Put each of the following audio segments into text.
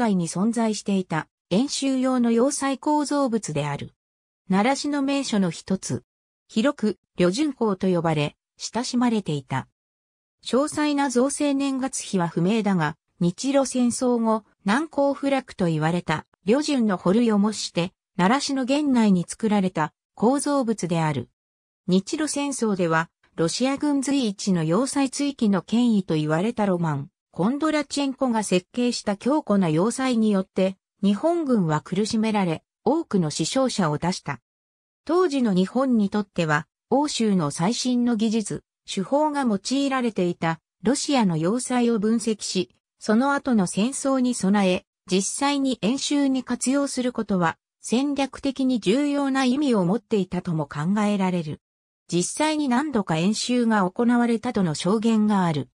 外に存在していた演習用の要塞構造物である。奈良市の名所の一つ。広く、旅順港と呼ばれ、親しまれていた。詳細な造成年月日は不明だが、日露戦争後、難攻不落と言われた、旅順の掘りを模して、奈良市の現内に作られた構造物である。日露戦争では、ロシア軍随一の要塞追記の権威と言われたロマン、コンドラチェンコが設計した強固な要塞によって、日本軍は苦しめられ、多くの死傷者を出した。当時の日本にとっては、欧州の最新の技術、手法が用いられていたロシアの要塞を分析し、その後の戦争に備え、実際に演習に活用することは戦略的に重要な意味を持っていたとも考えられる。実際に何度か演習が行われたとの証言がある。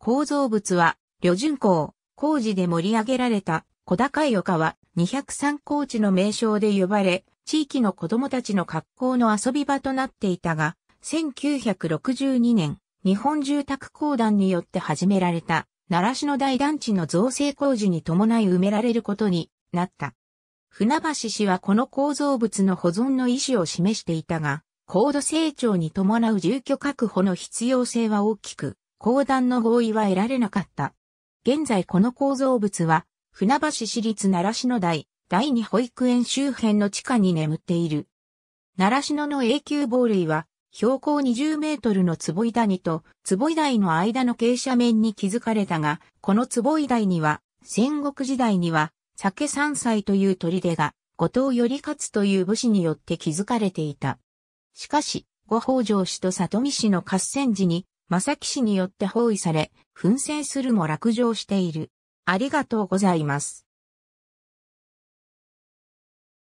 構造物は、旅順港、工事で盛り上げられた小高い丘は203高地の名称で呼ばれ、地域の子供たちの格好の遊び場となっていたが、1962年、日本住宅公団によって始められた、奈良市の大団地の造成工事に伴い埋められることになった。船橋市はこの構造物の保存の意思を示していたが、高度成長に伴う住居確保の必要性は大きく公団の合意は得られなかった。現在この構造物は、船橋市立奈良市の大第二保育園周辺の地下に眠っている。奈良市の永久防類は、標高20メートルの坪井谷と坪井台の間の傾斜面に築かれたが、この坪井台には、戦国時代には、酒三歳という砦が、後藤頼勝という武士によって築かれていた。しかし、五宝城氏と里見氏の合戦時に、正木氏によって包囲され、奮戦するも落城している。ありがとうございます。